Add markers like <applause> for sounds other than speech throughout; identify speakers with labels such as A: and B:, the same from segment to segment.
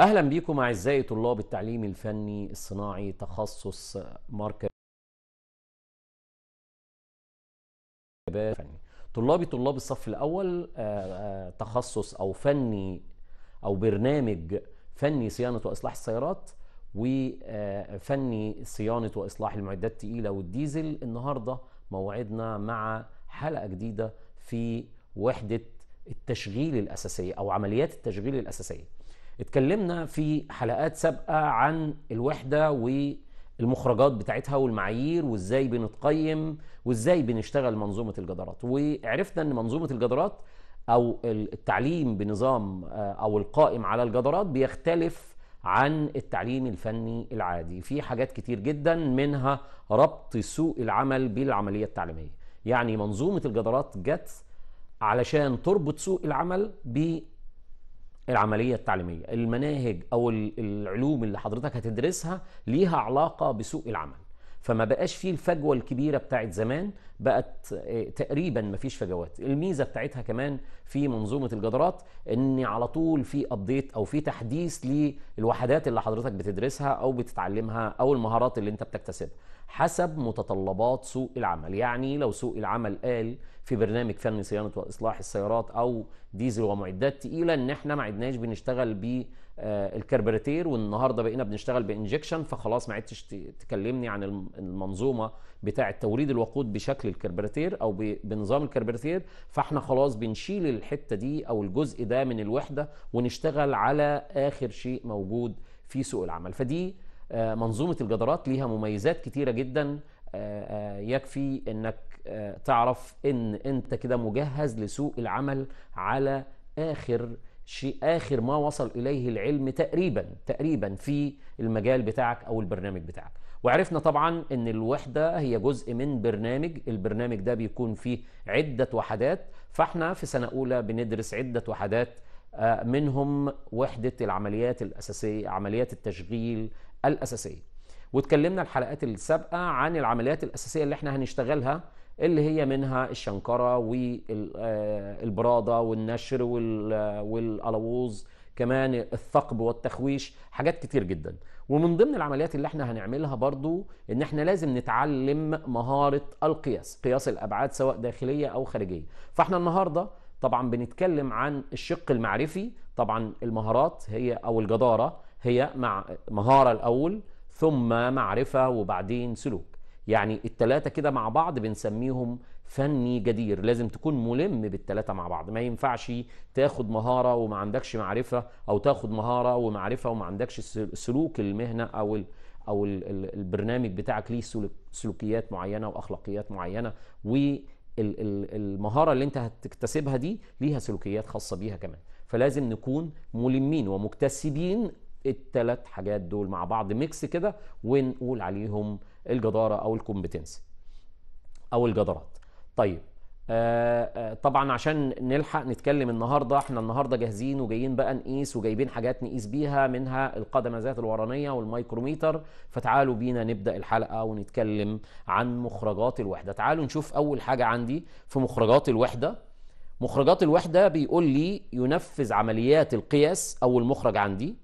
A: اهلا بيكم اعزائي طلاب التعليم الفني الصناعي تخصص ماركت فني طلابي طلاب الصف الاول آه، آه، تخصص او فني او برنامج فني صيانه واصلاح السيارات وفني آه، صيانه واصلاح المعدات الثقيله والديزل النهارده موعدنا مع حلقه جديده في وحده التشغيل الاساسيه او عمليات التشغيل الاساسيه اتكلمنا في حلقات سابقة عن الوحدة والمخرجات بتاعتها والمعايير وازاي بنتقيم وازاي بنشتغل منظومة الجدارات وعرفنا ان منظومة الجدارات او التعليم بنظام آه، او القائم على الجدارات بيختلف عن التعليم الفني العادي في حاجات كتير جدا منها ربط سوق العمل بالعملية التعليمية يعني منظومة الجدارات جت علشان تربط سوق العمل ب العمليه التعليميه المناهج او العلوم اللي حضرتك هتدرسها ليها علاقه بسوق العمل فما بقاش فيه الفجوه الكبيره بتاعت زمان بقت آه، تقريبا ما فيش فجوات الميزه بتاعتها كمان في منظومه الجدارات ان على طول في ابديت او في تحديث للوحدات اللي حضرتك بتدرسها او بتتعلمها او المهارات اللي انت بتكتسبها حسب متطلبات سوق العمل يعني لو سوق العمل قال في برنامج فني صيانه واصلاح السيارات او ديزل ومعدات تقيله ان احنا ما عدناش بنشتغل بالكربراتير آه، والنهارده بقينا بنشتغل بانجكشن فخلاص ما عدتش تكلمني عن المنظومه بتاعه توريد الوقود بشكل الكربراتير او بنظام الكربراتير فاحنا خلاص بنشيل الحته دي او الجزء ده من الوحده ونشتغل على اخر شيء موجود في سوق العمل فدي آه، منظومه الجدارات ليها مميزات كتيره جدا آه، آه، يكفي انك تعرف ان انت كده مجهز لسوق العمل على اخر شيء اخر ما وصل اليه العلم تقريبا تقريبا في المجال بتاعك او البرنامج بتاعك وعرفنا طبعا ان الوحده هي جزء من برنامج البرنامج ده بيكون فيه عده وحدات فاحنا في سنه اولى بندرس عده وحدات منهم وحده العمليات الاساسيه عمليات التشغيل الاساسيه واتكلمنا الحلقات السابقه عن العمليات الاساسيه اللي احنا هنشتغلها اللي هي منها الشنكره والبراده آه، والنشر آه، والالووز كمان الثقب والتخويش حاجات كتير جدا ومن ضمن العمليات اللي احنا هنعملها برضو ان احنا لازم نتعلم مهارة القياس قياس الابعاد سواء داخلية او خارجية فاحنا النهاردة طبعا بنتكلم عن الشق المعرفي طبعا المهارات هي او الجدارة هي مع مهارة الأول ثم معرفة وبعدين سلوك يعني التلاتة كده مع بعض بنسميهم فني جدير لازم تكون ملم بالتلاتة مع بعض ما ينفعش تاخد مهارة وما عندكش معرفة أو تاخد مهارة ومعرفة وما عندكش سلوك المهنة أو أو البرنامج بتاعك ليه سلوكيات معينة وأخلاقيات معينة والمهارة اللي أنت هتكتسبها دي ليها سلوكيات خاصة بيها كمان فلازم نكون ملمين ومكتسبين التلات حاجات دول مع بعض ميكس كده ونقول عليهم الجداره او الكومبتنسي او الجدارات طيب آآ آه، آآ آه، طبعا عشان نلحق نتكلم النهارده احنا النهارده جاهزين وجايين بقى نقيس وجايبين حاجات نقيس بيها منها القدمه ذات الورانيه والمايكروميتر فتعالوا بينا نبدا الحلقه ونتكلم عن مخرجات الوحده تعالوا نشوف اول حاجه عندي في مخرجات الوحده مخرجات الوحده بيقول لي ينفذ عمليات القياس اول مخرج عندي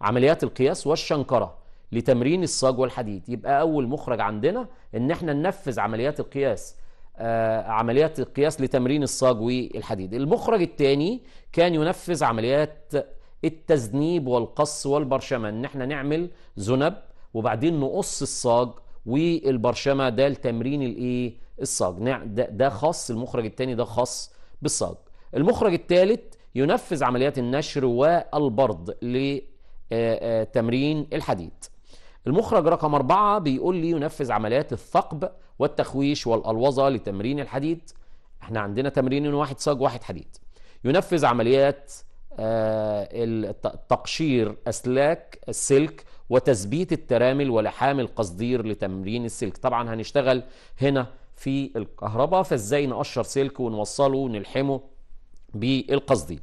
A: عمليات القياس والشنكره لتمرين الصاج والحديد يبقى اول مخرج عندنا ان احنا ننفذ عمليات القياس آه، عمليات القياس لتمرين الصاج والحديد المخرج الثاني كان ينفذ عمليات التذنيب والقص والبرشمه ان احنا نعمل ذنب وبعدين نقص الصاج والبرشمه ده لتمرين الايه الصاج ده, ده خاص المخرج الثاني ده خاص بالصاج المخرج الثالث ينفذ عمليات النشر والبرد آه، آه، تمرين الحديد المخرج رقم أربعة بيقول لي ينفذ عمليات الثقب والتخويش والألوظة لتمرين الحديد احنا عندنا تمرين واحد صاج واحد حديد ينفذ عمليات آه، تقشير أسلاك السلك وتثبيت الترامل ولحام القصدير لتمرين السلك طبعا هنشتغل هنا في الكهرباء فازاي نقشر سلك ونوصله ونلحمه بالقصدير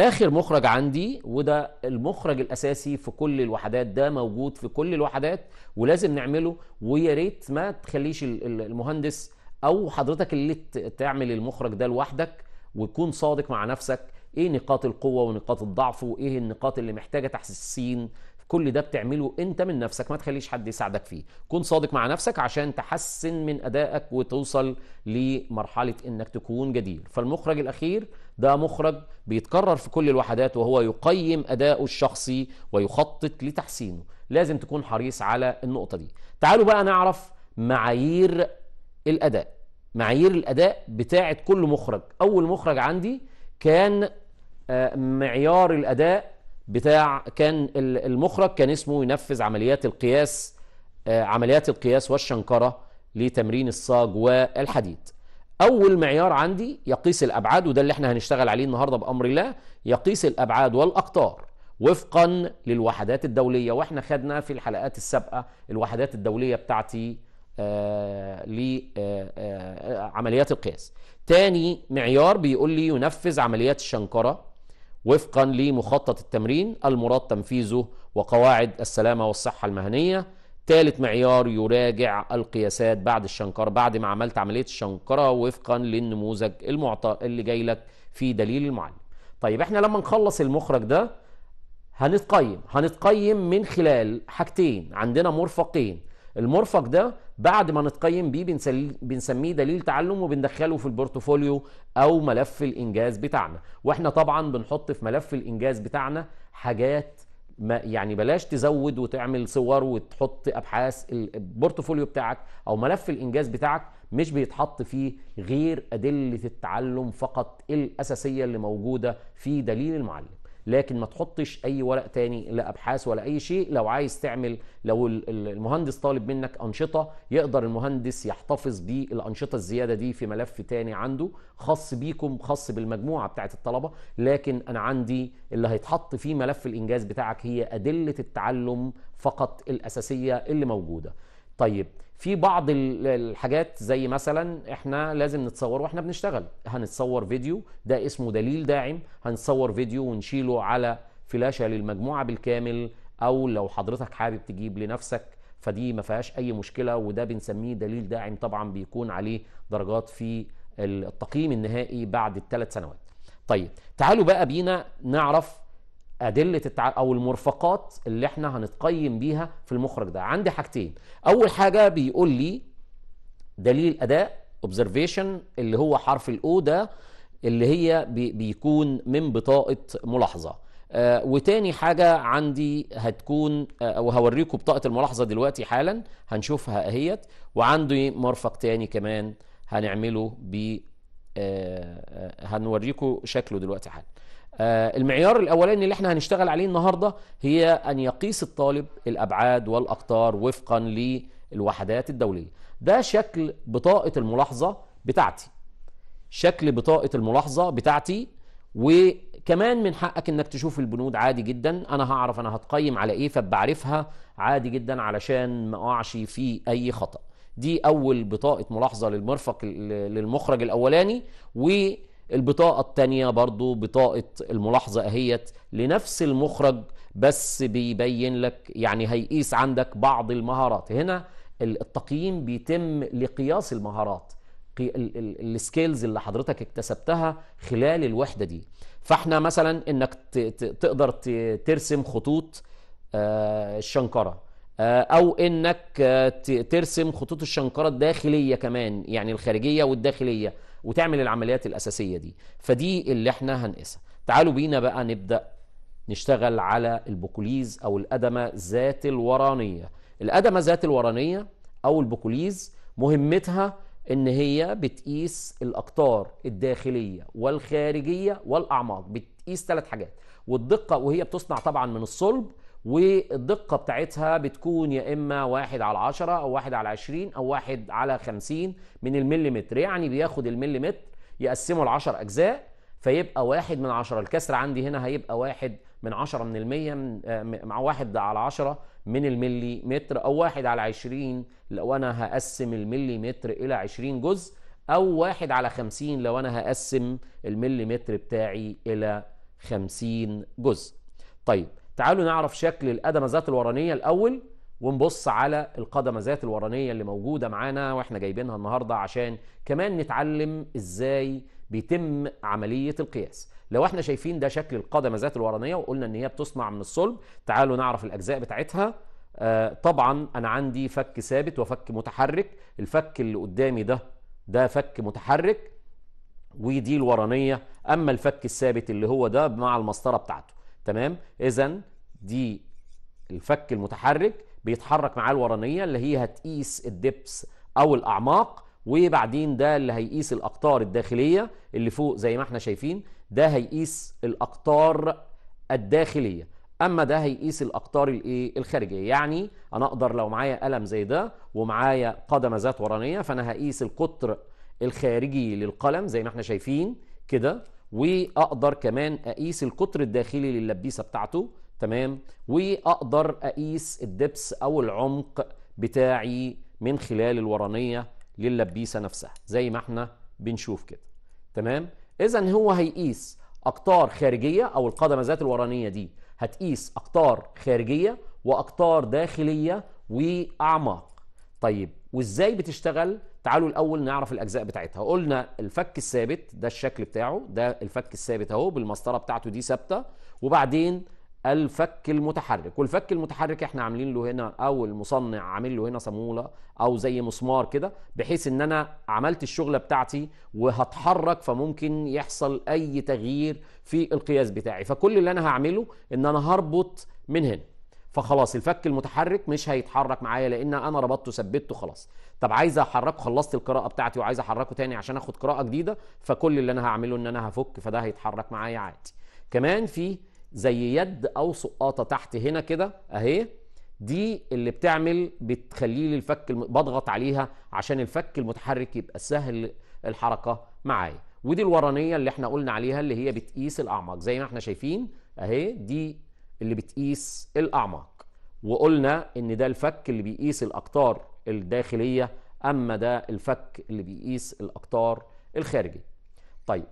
A: اخر مخرج عندي وده المخرج الاساسي في كل الوحدات ده موجود في كل الوحدات ولازم نعمله ويا ريت ما تخليش المهندس او حضرتك اللي تعمل المخرج ده لوحدك وتكون صادق مع نفسك ايه نقاط القوه ونقاط الضعف وايه النقاط اللي محتاجه تحسين كل ده بتعمله انت من نفسك ما تخليش حد يساعدك فيه كن صادق مع نفسك عشان تحسن من ادائك وتوصل لمرحله انك تكون جدير فالمخرج الاخير ده مخرج بيتكرر في كل الوحدات وهو يقيم أداؤه الشخصي ويخطط لتحسينه لازم تكون حريص على النقطة دي تعالوا بقى نعرف معايير الأداء معايير الأداء بتاعة كل مخرج أول مخرج عندي كان آه، معيار الأداء بتاع كان المخرج كان اسمه ينفذ عمليات القياس آه، عمليات القياس والشنكرة لتمرين الصاج والحديد اول معيار عندي يقيس الابعاد وده اللي احنا هنشتغل عليه النهارده بامر الله يقيس الابعاد والاقطار وفقا للوحدات الدوليه واحنا خدنا في الحلقات السابقه الوحدات الدوليه بتاعتي آه، لعمليات آه، آه، القياس تاني معيار بيقول لي ينفذ عمليات الشنكره وفقا لمخطط التمرين المراد تنفيذه وقواعد السلامه والصحه المهنيه ثالث معيار يراجع القياسات بعد الشنكرة بعد ما عملت عملية الشنكرة وفقا للنموذج المعطى اللي جاي لك في دليل المعلم طيب احنا لما نخلص المخرج ده هنتقيم هنتقيم من خلال حاجتين عندنا مرفقين المرفق ده بعد ما نتقيم بيه بنسميه دليل تعلم وبندخله في البورتفوليو او ملف الانجاز بتاعنا واحنا طبعا بنحط في ملف الانجاز بتاعنا حاجات ما يعني بلاش تزود وتعمل صور وتحط ابحاث البورتفوليو بتاعك او ملف الانجاز بتاعك مش بيتحط فيه غير ادله التعلم فقط الاساسيه اللي موجوده في دليل المعلم لكن ما تحطش اي ورق تاني لا ابحاث ولا اي شيء لو عايز تعمل لو المهندس طالب منك انشطه يقدر المهندس يحتفظ بالانشطه الزياده دي في ملف تاني عنده خاص بيكم خاص بالمجموعه بتاعه الطلبه لكن انا عندي اللي هيتحط فيه ملف الانجاز بتاعك هي ادله التعلم فقط الاساسيه اللي موجوده طيب في بعض الحاجات زي مثلا احنا لازم نتصور واحنا بنشتغل هنتصور فيديو ده اسمه دليل داعم هنصور فيديو ونشيله على فلاشة للمجموعة بالكامل او لو حضرتك حابب تجيب لنفسك فدي ما فيهاش اي مشكلة وده بنسميه دليل داعم طبعا بيكون عليه درجات في التقييم النهائي بعد الثلاث سنوات طيب تعالوا بقى بينا نعرف ادله التع... او المرفقات اللي احنا هنتقيم بيها في المخرج ده عندي حاجتين اول حاجه بيقول لي دليل اداء observation اللي هو حرف الاو ده اللي هي بي... بيكون من بطاقه ملاحظه آه وتاني حاجه عندي هتكون آه هوريكم بطاقه الملاحظه دلوقتي حالا هنشوفها اهيت وعندي مرفق تاني كمان هنعمله ب آه, آه، هنوريكم شكله دلوقتي حالا آه، المعيار الاولاني اللي احنا هنشتغل عليه النهارده هي ان يقيس الطالب الابعاد والاقطار وفقا للوحدات الدوليه ده شكل بطاقه الملاحظه بتاعتي شكل بطاقه الملاحظه بتاعتي وكمان من حقك انك تشوف البنود عادي جدا انا هعرف انا هتقيم على ايه فبعرفها عادي جدا علشان ما اقعش في اي خطأ دي اول بطاقه ملاحظه للمرفق للمخرج الاولاني و البطاقة التانية برضو بطاقة الملاحظة اهيت لنفس المخرج بس بيبين لك يعني هيقيس عندك بعض المهارات هنا التقييم بيتم لقياس المهارات السكيلز اللي حضرتك اكتسبتها خلال الوحدة دي فاحنا مثلا انك تقدر ترسم خطوط آه، الشنكرة آه، او انك آه، ترسم خطوط الشنكرة الداخلية كمان يعني الخارجية والداخلية وتعمل العمليات الاساسيه دي فدي اللي احنا هنقيسها تعالوا بينا بقى نبدا نشتغل على البوكوليز او الادمه ذات الورانيه الادمه ذات الورانيه او البوكوليز مهمتها ان هي بتقيس الاقطار الداخليه والخارجيه والاعماق بتقيس ثلاث حاجات والدقه وهي بتصنع طبعا من الصلب والدقة بتاعتها بتكون يا إما واحد على عشرة أو واحد على عشرين أو واحد على خمسين من المليمتر يعني بياخد المليمتر يقسمه العشر أجزاء فيبقى واحد من عشرة الكسر عندي هنا هيبقى واحد من عشرة من المية مع آه، واحد على عشرة من المليمتر أو واحد على عشرين لو أنا هقسم المليمتر إلى عشرين جزء أو واحد على خمسين لو أنا هقسم المليمتر بتاعي إلى خمسين جزء طيب تعالوا نعرف شكل القدمة ذات الورانية الأول ونبص على القدمة ذات الورانية اللي موجودة معانا واحنا جايبينها النهاردة عشان كمان نتعلم ازاي بيتم عملية القياس لو احنا شايفين ده شكل القدمة ذات الورانية وقلنا ان هي بتصنع من الصلب تعالوا نعرف الأجزاء بتاعتها آه، طبعا انا عندي فك ثابت وفك متحرك الفك اللي قدامي ده ده فك متحرك ودي الورانية اما الفك الثابت اللي هو ده مع المسطرة بتاعته تمام اذا دي الفك المتحرك بيتحرك معاه الورانيه اللي هي هتقيس الدبس او الاعماق وبعدين ده اللي هيقيس الاقطار الداخليه اللي فوق زي ما احنا شايفين ده هيقيس الاقطار الداخليه اما ده هيقيس الاقطار الايه الخارجيه يعني انا اقدر لو معايا قلم زي ده ومعايا قدمه ذات ورانيه فانا هقيس القطر الخارجي للقلم زي ما احنا شايفين كده واقدر كمان اقيس القطر الداخلي لللبيسه بتاعته تمام واقدر اقيس الدبس او العمق بتاعي من خلال الورانيه لللبيسه نفسها زي ما احنا بنشوف كده تمام اذا هو هيقيس اقطار خارجيه او القدمه ذات الورانيه دي هتقيس اقطار خارجيه واقطار داخليه واعماق طيب وازاي بتشتغل تعالوا الاول نعرف الاجزاء بتاعتها قلنا الفك الثابت ده الشكل بتاعه ده الفك الثابت اهو بالمسطره بتاعته دي ثابته وبعدين الفك المتحرك والفك المتحرك احنا عاملين له هنا او المصنع عامل له هنا صاموله او زي مسمار كده بحيث ان انا عملت الشغله بتاعتي وهتحرك فممكن يحصل اي تغيير في القياس بتاعي فكل اللي انا هعمله ان انا هربط من هنا فخلاص الفك المتحرك مش هيتحرك معايا لان انا ربطته ثبته خلاص طب عايز احركه خلصت القراءه بتاعتي وعايز احركه تاني عشان اخد قراءه جديده فكل اللي انا هعمله ان انا هفك فده هيتحرك معايا عادي كمان في زي يد او سقاطه تحت هنا كده اهي دي اللي بتعمل بتخليه الفك الم... بضغط عليها عشان الفك المتحرك يبقى سهل الحركه معايا ودي الورانيه اللي احنا قلنا عليها اللي هي بتقيس الاعماق زي ما احنا شايفين اهي دي اللي بتقيس الاعماق وقلنا ان ده الفك اللي بيقيس الاقطار الداخليه اما ده الفك اللي بيقيس الاقطار الخارجي طيب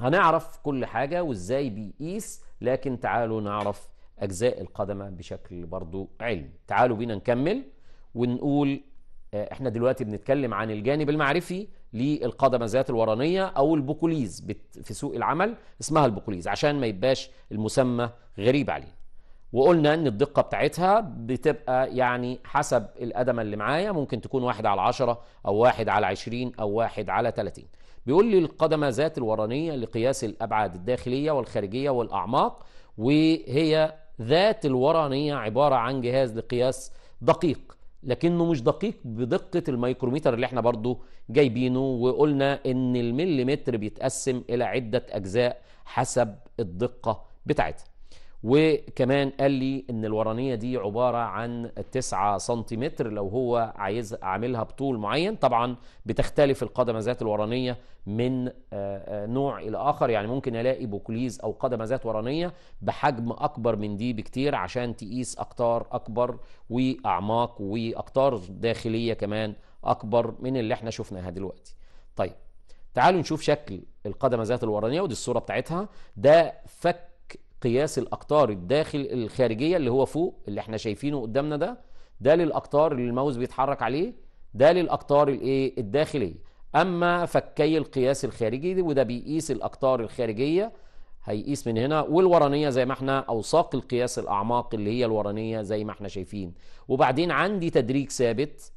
A: هنعرف كل حاجه وازاي بيقيس لكن تعالوا نعرف اجزاء القدمه بشكل برضو علمي تعالوا بينا نكمل ونقول آه، احنا دلوقتي بنتكلم عن الجانب المعرفي ذات الورانيه او البوكوليز في سوق العمل اسمها البوكوليز عشان ما يبقاش المسمى غريب علينا وقلنا ان الدقه بتاعتها بتبقى يعني حسب القدمه اللي معايا ممكن تكون واحد على 10 او واحد على 20 او واحد على 30 بيقول لي القدمه ذات الورانيه لقياس الابعاد الداخليه والخارجيه والاعماق وهي ذات الورانيه عباره عن جهاز لقياس دقيق لكنه مش دقيق بدقة الميكروميتر اللي احنا برضو جايبينه وقلنا ان المليمتر بيتقسم الى عدة اجزاء حسب الدقة بتاعتها وكمان قال لي ان الورانيه دي عباره عن 9 سنتيمتر لو هو عايز عاملها بطول معين طبعا بتختلف ذات الورانيه من آه، آه، نوع الى اخر يعني ممكن الاقي بوكليز او ذات ورانيه بحجم اكبر من دي بكتير عشان تقيس اقطار اكبر واعماق واقطار داخليه كمان اكبر من اللي احنا شفناها دلوقتي طيب تعالوا نشوف شكل ذات الورانيه ودي الصوره بتاعتها ده فك قياس الاقطار الداخل الخارجيه اللي هو فوق اللي احنا شايفينه قدامنا ده ده للاقطار اللي الماوس بيتحرك عليه ده للاقطار الايه الداخليه اما فكي القياس الخارجي وده بيقيس الاقطار الخارجيه هيقيس من هنا والورانيه زي ما احنا اوساق القياس الاعماق اللي هي الورانيه زي ما احنا شايفين وبعدين عندي تدريج ثابت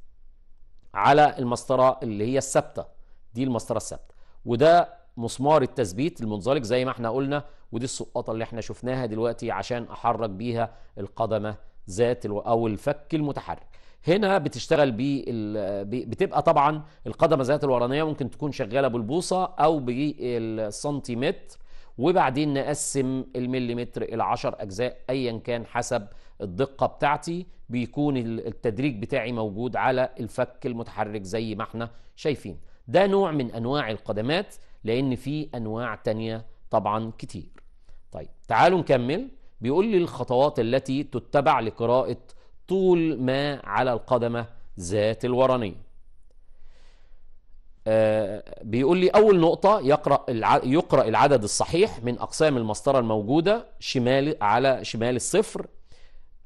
A: على المسطره اللي هي الثابته دي المسطره الثابته وده مسمار التثبيت المنزلق زي ما احنا قلنا ودي السقاطه اللي احنا شفناها دلوقتي عشان احرك بيها القدمه ذات او الفك المتحرك هنا بتشتغل بي بتبقى طبعا القدمه ذات الورانيه ممكن تكون شغاله بالبوصه او بالسنتيمتر وبعدين نقسم المليمتر الى 10 اجزاء ايا كان حسب الدقه بتاعتي بيكون التدريج بتاعي موجود على الفك المتحرك زي ما احنا شايفين ده نوع من انواع القدمات لأن في أنواع تانية طبعا كتير طيب تعالوا نكمل بيقول لي الخطوات التي تتبع لقراءة طول ما على القدمة ذات الورنية آه بيقول لي أول نقطة يقرأ, الع... يقرأ العدد الصحيح من أقسام المسطرة الموجودة شمال على شمال الصفر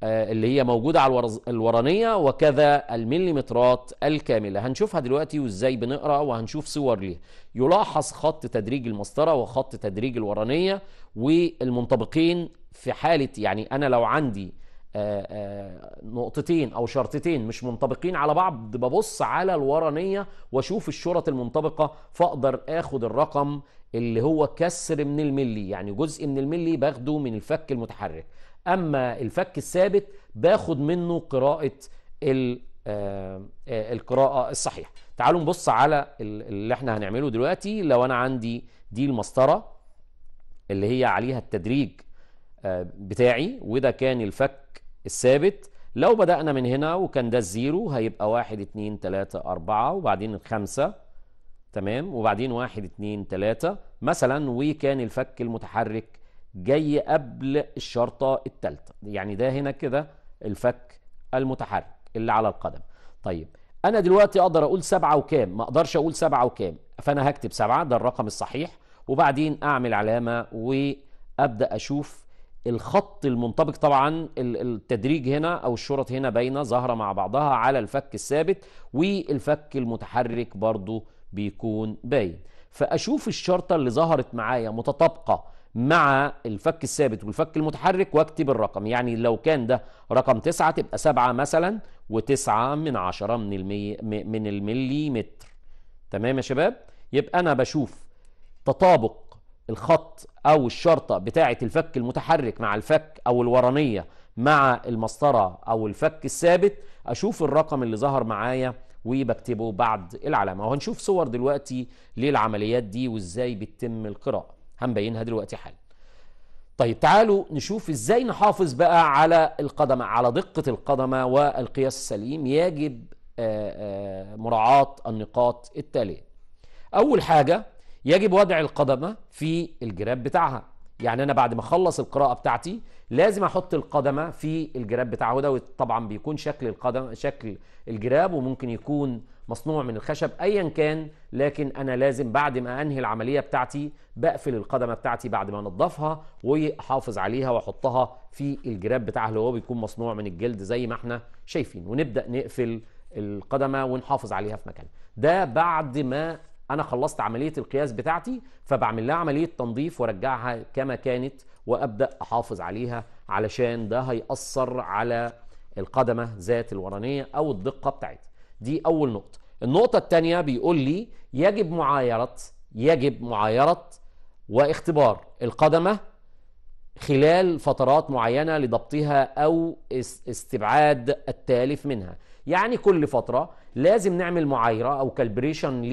A: آه، اللي هي موجودة على الورانية وكذا المليمترات الكاملة هنشوفها دلوقتي وازاي بنقرأ وهنشوف صور ليها يلاحظ خط تدريج المسطرة وخط تدريج الورانية والمنطبقين في حالة يعني أنا لو عندي آه، آه، نقطتين أو شرطتين مش منطبقين على بعض ببص على الورانية واشوف الشرط المنطبقة فأقدر آخد الرقم اللي هو كسر من الملي يعني جزء من الملي باخده من الفك المتحرك اما الفك الثابت باخد منه قراءه آه، آه، القراءه الصحيحه تعالوا نبص على اللي احنا هنعمله دلوقتي لو انا عندي دي المسطره اللي هي عليها التدريج آه، بتاعي وده كان الفك الثابت لو بدأنا من هنا وكان ده الزيرو هيبقى واحد اتنين تلاتة أربعة وبعدين الخمسة تمام وبعدين واحد اتنين تلاتة مثلا وكان الفك المتحرك جاي قبل الشرطة الثالثة يعني ده هنا كده الفك المتحرك اللي على القدم طيب أنا دلوقتي أقدر أقول سبعة وكام ما أقدرش أقول سبعة وكام فأنا هكتب سبعة ده الرقم الصحيح وبعدين أعمل علامة وأبدأ أشوف الخط المنطبق طبعا التدريج هنا أو الشرط هنا باينة ظاهرة مع بعضها على الفك الثابت والفك المتحرك برضو بيكون باين فأشوف الشرطة اللي ظهرت معايا متطابقة مع الفك الثابت والفك المتحرك واكتب الرقم يعني لو كان ده رقم تسعة تبقى سبعة مثلا وتسعة من عشرة من, المي... من المليمتر تمام يا شباب يبقى أنا بشوف تطابق الخط أو الشرطة بتاعة الفك المتحرك مع الفك أو الورانية مع المسطرة أو الفك الثابت أشوف الرقم اللي ظهر معايا وبكتبه بعد العلامة وهنشوف صور دلوقتي للعمليات دي وإزاي بتتم القراءة هنبينها دلوقتي حالا طيب تعالوا نشوف ازاي نحافظ بقى على القدمة على دقة القدمة والقياس السليم يجب آه، آه، مراعاة النقاط التالية أول حاجة يجب وضع القدمة في الجراب بتاعها يعني انا بعد ما اخلص القراءه بتاعتي لازم احط القدمه في الجراب بتاعه ده وطبعا بيكون شكل القدم شكل الجراب وممكن يكون مصنوع من الخشب ايا كان لكن انا لازم بعد ما انهي العمليه بتاعتي بقفل القدمه بتاعتي بعد ما انضفها واحافظ عليها واحطها في الجراب بتاعها اللي هو بيكون مصنوع من الجلد زي ما احنا شايفين ونبدا نقفل القدمه ونحافظ عليها في مكانها ده بعد ما انا خلصت عمليه القياس بتاعتي فبعمل لها عمليه تنظيف وارجعها كما كانت وابدا احافظ عليها علشان ده هيأثر على القدمه ذات الورانيه او الدقه بتاعتها دي اول نقطه النقطه الثانيه بيقول لي يجب معايره يجب معايره واختبار القدمه خلال فترات معينه لضبطها او استبعاد التالف منها يعني كل فتره لازم نعمل معايره او كالبريشن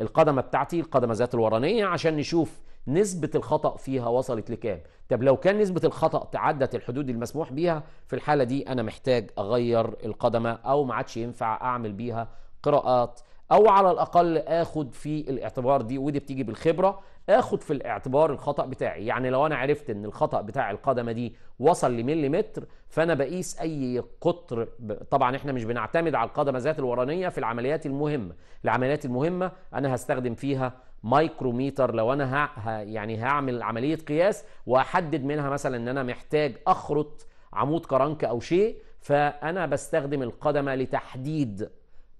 A: القدمه بتاعتي القدمه ذات الورانيه عشان نشوف نسبه الخطا فيها وصلت لكام طب لو كان نسبه الخطا تعدت الحدود المسموح بيها في الحاله دي انا محتاج اغير القدمه او ما عادش ينفع اعمل بيها قراءات او على الاقل اخد في الاعتبار دي ودي بتيجي بالخبره اخد في الاعتبار الخطا بتاعي يعني لو انا عرفت ان الخطا بتاع القدمه دي وصل لمليمتر فانا بقيس اي قطر طبعا احنا مش بنعتمد على القدمه ذات الورانيه في العمليات المهمه العمليات المهمه انا هستخدم فيها مايكروميتر لو انا ه... ه... يعني هعمل عمليه قياس واحدد منها مثلا ان انا محتاج اخرط عمود كرنك او شيء فانا بستخدم القدمه لتحديد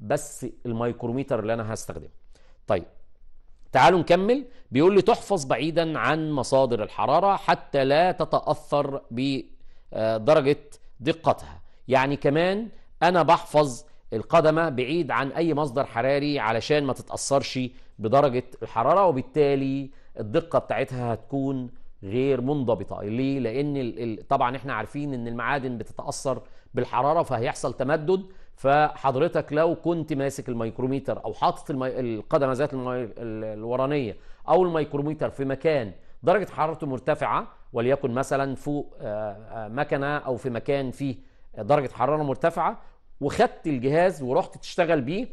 A: بس الميكروميتر اللي انا هستخدمه طيب تعالوا نكمل بيقول لي تحفظ بعيدا عن مصادر الحرارة حتى لا تتأثر بدرجة دقتها يعني كمان أنا بحفظ القدمة بعيد عن أي مصدر حراري علشان ما تتأثرش بدرجة الحرارة وبالتالي الدقة بتاعتها هتكون غير منضبطة ليه؟ لأن طبعا احنا عارفين أن المعادن بتتأثر بالحرارة فهيحصل تمدد فحضرتك لو كنت ماسك الميكروميتر او حاطط المي... القدمه ذات المي... الورانيه او الميكروميتر في مكان درجه حرارته مرتفعه وليكن مثلا فوق آه، آه، مكنه او في مكان فيه درجه حراره مرتفعه وخدت الجهاز ورحت تشتغل بيه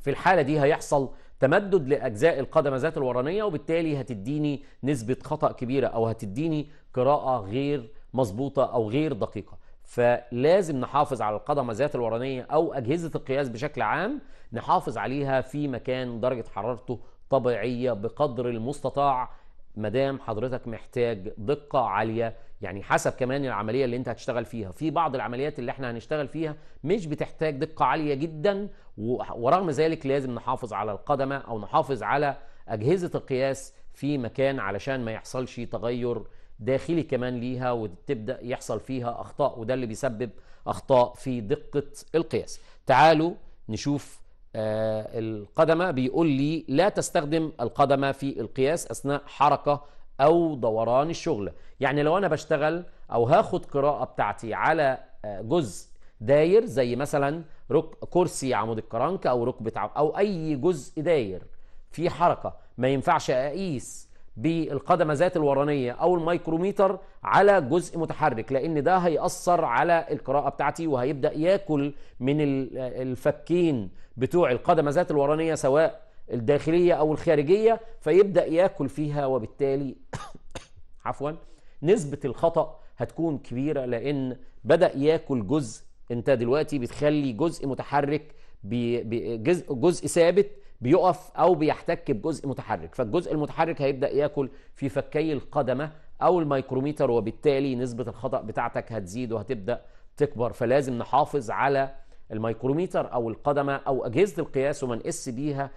A: في الحاله دي هيحصل تمدد لاجزاء القدمه ذات الورانيه وبالتالي هتديني نسبه خطا كبيره او هتديني قراءه غير مظبوطه او غير دقيقه فلازم نحافظ على القدم ذات الورانية أو أجهزة القياس بشكل عام نحافظ عليها في مكان درجة حرارته طبيعية بقدر المستطاع مدام حضرتك محتاج دقة عالية يعني حسب كمان العملية اللي انت هتشتغل فيها في بعض العمليات اللي احنا هنشتغل فيها مش بتحتاج دقة عالية جدا ورغم ذلك لازم نحافظ على القدمة أو نحافظ على أجهزة القياس في مكان علشان ما يحصلش تغير داخلي كمان ليها وتبدا يحصل فيها اخطاء وده اللي بيسبب اخطاء في دقه القياس تعالوا نشوف آه القدمه بيقول لي لا تستخدم القدمه في القياس اثناء حركه او دوران الشغل يعني لو انا بشتغل او هاخد قراءه بتاعتي على آه، جزء داير زي مثلا رك... كرسي عمود الكرنك او ركبه او اي جزء داير في حركه ما ينفعش اقيس بالقدمة ذات الورانية أو الميكروميتر على جزء متحرك لأن ده هيأثر على القراءة بتاعتي وهيبدأ ياكل من الفكين بتوع القدمة ذات الورانية سواء الداخلية أو الخارجية فيبدأ ياكل فيها وبالتالي <coughs> عفوا نسبة الخطأ هتكون كبيرة لأن بدأ ياكل جزء أنت دلوقتي بتخلي جزء متحرك بجزء جزء ثابت بيقف او بيحتك بجزء متحرك فالجزء المتحرك هيبدا ياكل في فكي القدمه او الميكروميتر وبالتالي نسبه الخطا بتاعتك هتزيد وهتبدا تكبر فلازم نحافظ على الميكروميتر او القدمه او اجهزه القياس وما نقيس بيها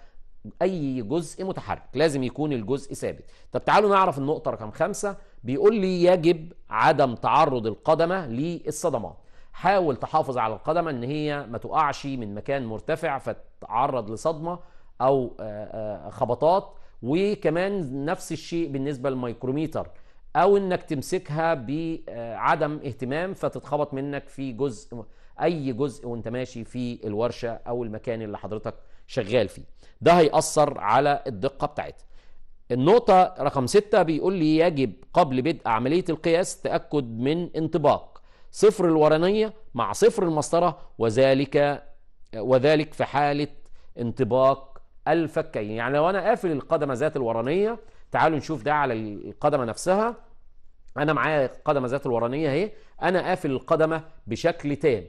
A: اي جزء متحرك لازم يكون الجزء ثابت طب تعالوا نعرف النقطه رقم خمسة بيقول لي يجب عدم تعرض القدمه للصدمات حاول تحافظ على القدمه ان هي ما تقعش من مكان مرتفع فتتعرض لصدمه او آه، آه، خبطات وكمان نفس الشيء بالنسبه للميكروميتر او انك تمسكها بعدم اهتمام فتتخبط منك في جزء اي جزء وانت ماشي في الورشه او المكان اللي حضرتك شغال فيه ده هيأثر على الدقه بتاعتها النقطة رقم ستة بيقول لي يجب قبل بدء عملية القياس تأكد من انطباق صفر الورانية مع صفر المسطرة وذلك وذلك في حالة انطباق الفكين يعني لو انا قافل القدمه ذات الورانيه تعالوا نشوف ده على القدمه نفسها انا معايا القدمه ذات الورانيه اهي انا قافل القدمه بشكل تام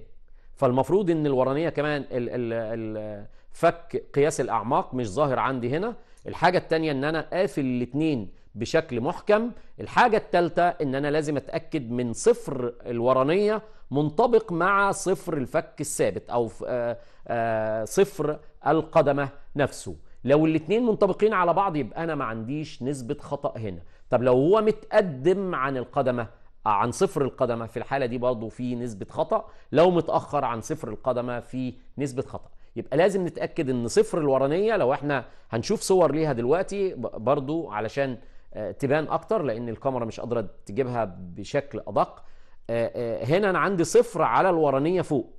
A: فالمفروض ان الورانيه كمان ال ال الفك قياس الاعماق مش ظاهر عندي هنا الحاجه الثانيه ان انا قافل الاثنين بشكل محكم الحاجه الثالثه ان انا لازم اتاكد من صفر الورانيه منطبق مع صفر الفك الثابت او آه آه صفر القدمه نفسه لو الاثنين منطبقين على بعض يبقى انا ما عنديش نسبه خطا هنا طب لو هو متقدم عن القدمه عن صفر القدمه في الحاله دي برضه في نسبه خطا لو متاخر عن صفر القدمه في نسبه خطا يبقى لازم نتاكد ان صفر الورانيه لو احنا هنشوف صور ليها دلوقتي برضه علشان آه، تبان اكتر لان الكاميرا مش قادره تجيبها بشكل ادق آه، آه، هنا انا عندي صفر على الورانيه فوق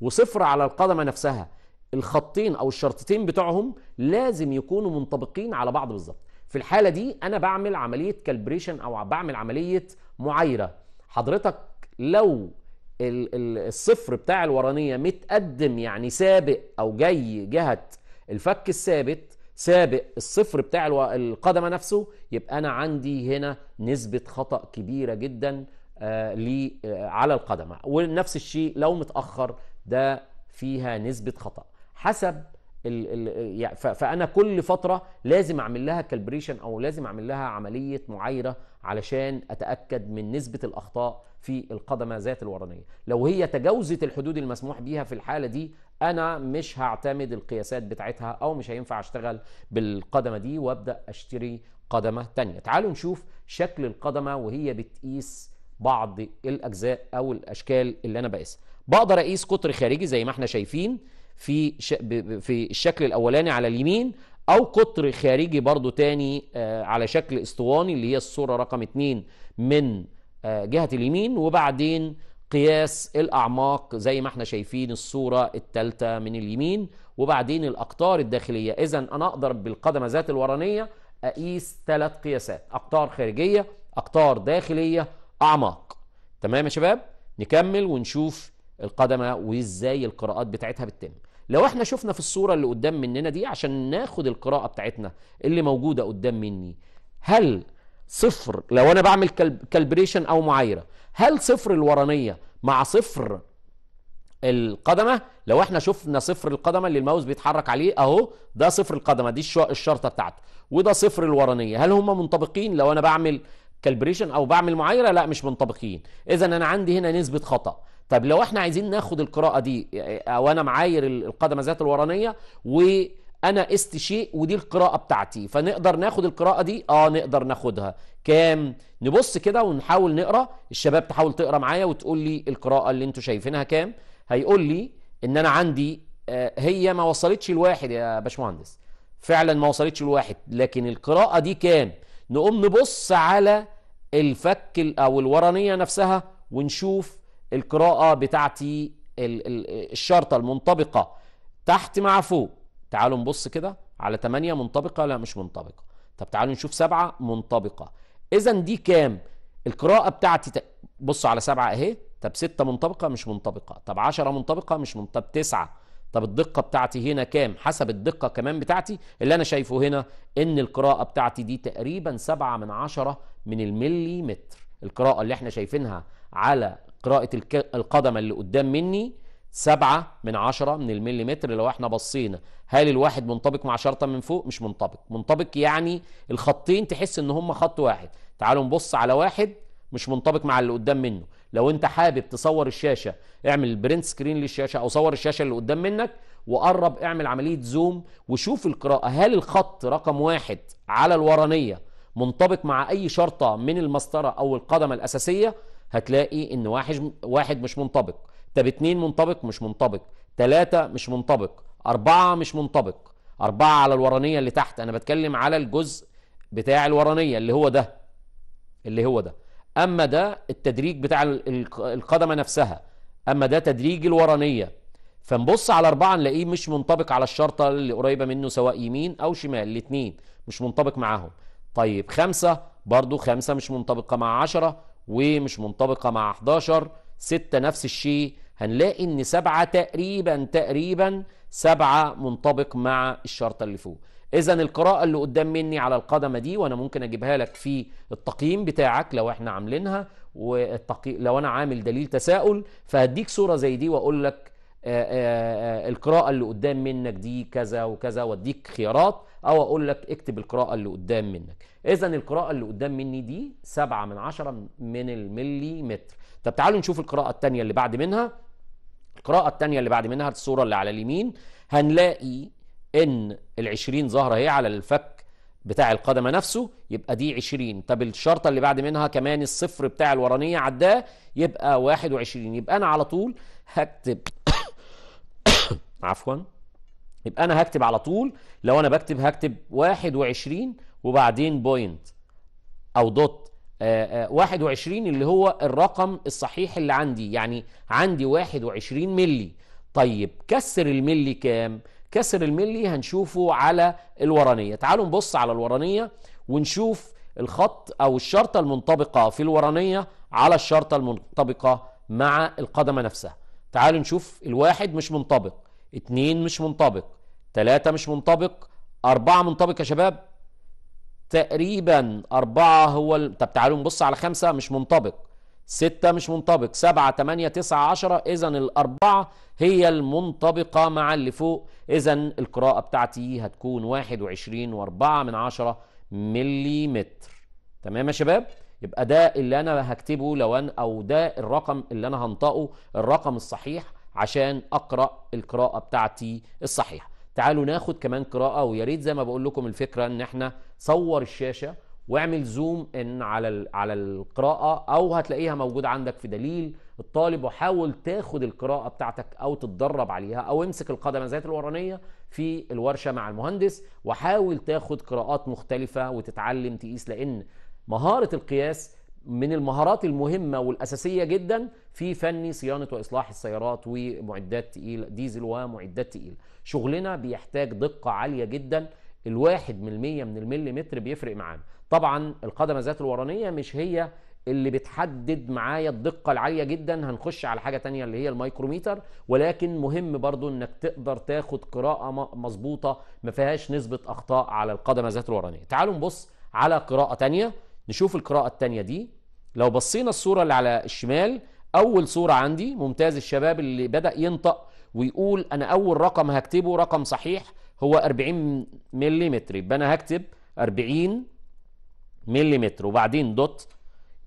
A: وصفر على القدمه نفسها الخطين او الشرطتين بتوعهم لازم يكونوا منطبقين على بعض بالظبط في الحاله دي انا بعمل عمليه كالبريشن او بعمل عمليه معايره حضرتك لو الصفر بتاع الورانيه متقدم يعني سابق او جاي جهه الفك الثابت سابق الصفر بتاع القدمه نفسه يبقى انا عندي هنا نسبه خطا كبيره جدا آه، آه، على القدمه ونفس الشيء لو متاخر ده فيها نسبه خطا حسب الـ ال فانا كل فتره لازم اعمل لها كالبريشن او لازم اعمل لها عمليه معايره علشان اتاكد من نسبه الاخطاء في القدمه ذات الورانيه لو هي تجاوزت الحدود المسموح بيها في الحاله دي انا مش هعتمد القياسات بتاعتها او مش هينفع اشتغل بالقدمه دي وابدا اشتري قدمه تانية تعالوا نشوف شكل القدمه وهي بتقيس بعض الاجزاء او الاشكال اللي انا بقيسها بقدر اقيس قطر خارجي زي ما احنا شايفين في ش... في الشكل الاولاني على اليمين او قطر خارجي برضو تاني آه، على شكل اسطواني اللي هي الصوره رقم 2 من آه، جهه اليمين وبعدين قياس الاعماق زي ما احنا شايفين الصوره الثالثه من اليمين وبعدين الاقطار الداخليه اذا انا اقدر بالقدمه ذات الورانيه اقيس ثلاث قياسات اقطار خارجيه اقطار داخليه اعماق تمام يا شباب نكمل ونشوف القدمه وازاي القراءات بتاعتها بتتم لو احنا شفنا في الصورة اللي قدام مننا دي عشان ناخد القراءة بتاعتنا اللي موجودة قدام مني هل صفر لو انا بعمل كالبريشن او معايرة هل صفر الورانية مع صفر القدمة لو احنا شفنا صفر القدمة اللي الماوس بيتحرك عليه اهو ده صفر القدمة دي الشرطة بتاعته وده صفر الورانية هل هما منطبقين لو انا بعمل كالبريشن او بعمل معايرة لا مش منطبقين اذا انا عندي هنا نسبة خطأ طيب لو احنا عايزين ناخد القراءه دي او آه، آه، انا معاير القدم ذات الورانيه وانا است شيء ودي القراءه بتاعتي فنقدر ناخد القراءه دي اه نقدر ناخدها كام نبص كده ونحاول نقرا الشباب تحاول تقرا معايا وتقول لي القراءه اللي انتوا شايفينها كام هيقول لي ان انا عندي آه، هي ما وصلتش الواحد يا باشمهندس فعلا ما وصلتش الواحد لكن القراءه دي كام نقوم نبص على الفك او الورانيه نفسها ونشوف القراءة بتاعتي الشرطة المنطبقة تحت مع فوق تعالوا نبص كده على 8 منطبقة لا مش منطبقة طب تعالوا نشوف 7 منطبقة إذا دي كام القراءة بتاعتي ت... بصوا على 7 أهي طب 6 منطبقة مش منطبقة طب 10 منطبقة مش منطبقة طب 9 طب الدقة بتاعتي هنا كام حسب الدقة كمان بتاعتي اللي أنا شايفه هنا إن القراءة بتاعتي دي تقريبا 7 من 10 من المليمتر القراءة اللي احنا شايفينها على قراءة القدم اللي قدام مني سبعة من عشرة من المليمتر لو احنا بصينا هل الواحد منطبق مع شرطة من فوق مش منطبق منطبق يعني الخطين تحس ان هما خط واحد تعالوا نبص على واحد مش منطبق مع اللي قدام منه لو انت حابب تصور الشاشة اعمل برنت سكرين للشاشة او صور الشاشة اللي قدام منك وقرب اعمل عملية زوم وشوف القراءة هل الخط رقم واحد على الورانية منطبق مع اي شرطة من المسطرة او القدم الاساسية هتلاقي ان واحد واحد مش منطبق طب اتنين منطبق مش منطبق تلاتة مش منطبق أربعة مش منطبق أربعة على الورانية اللي تحت أنا بتكلم على الجزء بتاع الورانية اللي هو ده اللي هو ده أما ده التدريج بتاع القدمة نفسها أما ده تدريج الورانية فنبص على أربعة نلاقيه مش منطبق على الشرطة اللي قريبة منه سواء يمين أو شمال الاتنين مش منطبق معاهم طيب خمسة برضو خمسة مش منطبقة مع عشرة ومش منطبقة مع 11 6 نفس الشيء هنلاقي ان 7 تقريبا تقريبا 7 منطبق مع الشرطة اللي فوق اذا القراءة اللي قدام مني على القدمة دي وانا ممكن اجيبها لك في التقييم بتاعك لو احنا عاملينها والتقي... لو انا عامل دليل تساؤل فهديك صورة زي دي واقول لك آه، آه، آه، القراءة اللي قدام منك دي كذا وكذا واديك خيارات او اقول لك اكتب القراءه اللي قدام منك اذا القراءه اللي قدام مني دي سبعة من عشرة من متر طب تعالوا نشوف القراءه الثانيه اللي بعد منها القراءه الثانيه اللي بعد منها الصوره اللي على اليمين هنلاقي ان ال20 ظاهره هي على الفك بتاع القدم نفسه يبقى دي 20 طب الشرطه اللي بعد منها كمان الصفر بتاع الورانيه عداه يبقى 21 يبقى انا على طول هكتب <coughs> عفوا يبقى انا هكتب على طول لو انا بكتب هكتب 21 وبعدين بوينت او دوت 21 آه، آه، اللي هو الرقم الصحيح اللي عندي يعني عندي 21 ملي طيب كسر الملي كام كسر الملي هنشوفه على الورانية تعالوا نبص على الورانية ونشوف الخط او الشرطة المنطبقة في الورانية على الشرطة المنطبقة مع القدمة نفسها تعالوا نشوف الواحد مش منطبق اتنين مش منطبق تلاتة مش منطبق أربعة منطبق يا شباب تقريبا أربعة هو ال... طب تعالوا نبص على خمسة مش منطبق ستة مش منطبق سبعة تمانية تسعة عشرة إذا الأربعة هي المنطبقة مع اللي فوق إذا القراءة بتاعتي هتكون واحد وعشرين وأربعة من عشرة مليمتر تمام يا شباب يبقى ده اللي أنا هكتبه لو أنا أو ده الرقم اللي أنا هنطقه الرقم الصحيح عشان اقرا القراءه بتاعتي الصحيحه تعالوا ناخد كمان قراءه ويا ريت زي ما بقول لكم الفكره ان احنا صور الشاشه واعمل زوم ان على على القراءه او هتلاقيها موجوده عندك في دليل الطالب وحاول تاخد القراءه بتاعتك او تتدرب عليها او امسك القدم ذات الورانيه في الورشه مع المهندس وحاول تاخد قراءات مختلفه وتتعلم تقيس لان مهاره القياس من المهارات المهمه والاساسيه جدا في فني صيانه واصلاح السيارات ومعدات تقيل ديزل ومعدات تقيل شغلنا بيحتاج دقه عاليه جدا الواحد من المية من المليمتر بيفرق معانا طبعا القدمة ذات الورانية مش هي اللي بتحدد معايا الدقة العالية جدا هنخش على حاجة تانية اللي هي الميكروميتر ولكن مهم برضو انك تقدر تاخد قراءة مظبوطة ما فيهاش نسبة اخطاء على القدمة ذات الورانية تعالوا نبص على قراءة تانية نشوف القراءة التانية دي لو بصينا الصورة اللي على الشمال أول صورة عندي ممتاز الشباب اللي بدأ ينطق ويقول أنا أول رقم هكتبه رقم صحيح هو 40 ملم يبقى أنا هكتب 40 ملم وبعدين دوت